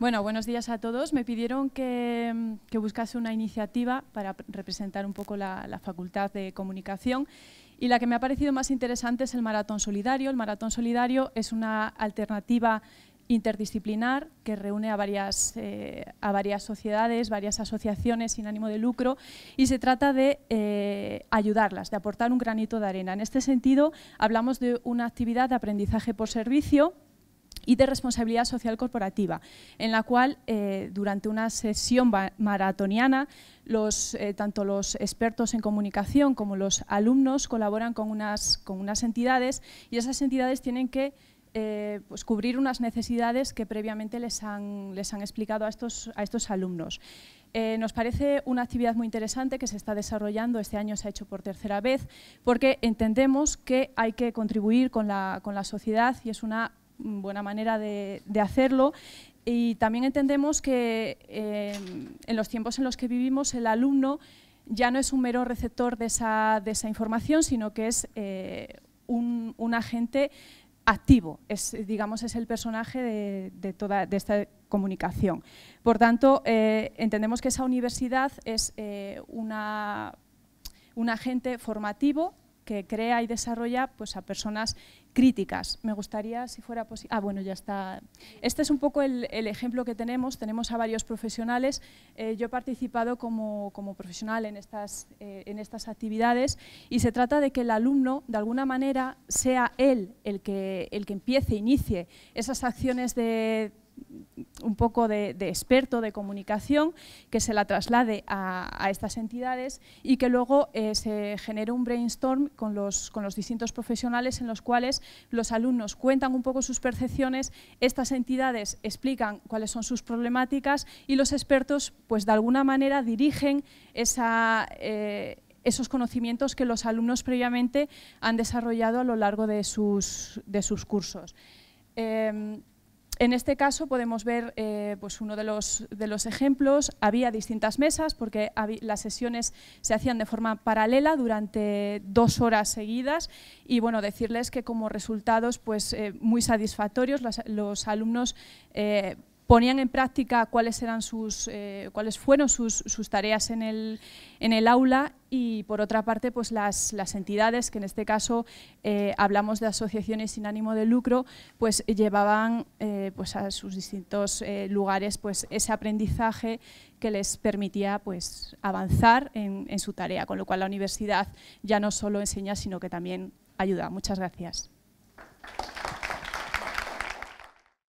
Bueno, buenos días a todos. Me pidieron que, mm, buscase una iniciativa para representar un poco la, Facultad de Comunicación y la que me ha parecido más interesante es el Maratón Solidario. El Maratón Solidario es una alternativa interdisciplinar que reúne a varias, eh, a varias sociedades, varias asociaciones sin ánimo de lucro y se trata de eh, ayudarlas, de aportar un granito de arena. En este sentido, hablamos de una actividad de aprendizaje por servicio y de responsabilidad social corporativa, en la cual eh, durante una sesión maratoniana eh, tanto los expertos en comunicación como los alumnos colaboran con unas, con unas entidades y esas entidades tienen que eh, pues, cubrir unas necesidades que previamente les han, les han explicado a estos, a estos alumnos. nos parece una actividad muy interesante que se está desarrollando, este año se ha hecho por tercera vez, porque entendemos que hay que contribuir con la, con la sociedad y es una buena manera de, hacerlo. Y también entendemos que eh, en los tiempos en los que vivimos el alumno ya no es un mero receptor de esa, información, sino que es eh, un, agente activo, es, digamos, es el personaje de, toda esta comunicación. Por tanto, eh, entendemos que esa universidad es un agente formativo que crea y desarrolla pues, a personas críticas. Me gustaría, si fuera posible... Ah, bueno, ya está. Este es un poco el, ejemplo que tenemos. Tenemos a varios profesionales. Eh, yo he participado como, profesional en estas, eh, en estas actividades y se trata de que el alumno, de alguna manera, sea él el que, el que empiece, e inicie esas acciones de un poco de, experto de comunicación, que se la traslade a, estas entidades y que luego eh, se genere un brainstorm con los, con los distintos profesionales en los cuales los alumnos cuentan un poco sus percepciones, estas entidades explican cuáles son sus problemáticas y los expertos pues de alguna manera dirigen esa... Eh, esos conocimientos que los alumnos previamente han desarrollado a lo largo de sus, de sus cursos. Em, en este caso podemos ver eh, pues uno de los, de los, ejemplos. Había distintas mesas porque las sesiones se hacían de forma paralela durante dos horas seguidas y bueno, decirles que como resultados pues, eh, muy satisfactorios los, alumnos eh, ponían en práctica cuáles, eran sus, eh, cuáles fueron sus, sus tareas en el, en el, aula y por otra parte pues las, las entidades, que en este caso eh, hablamos de asociaciones sin ánimo de lucro, pues llevaban eh, pues a sus distintos lugares pues ese aprendizaje que les permitía pues avanzar en, en su tarea, con lo cual la universidad ya no solo enseña sino que también ayuda. Muchas gracias.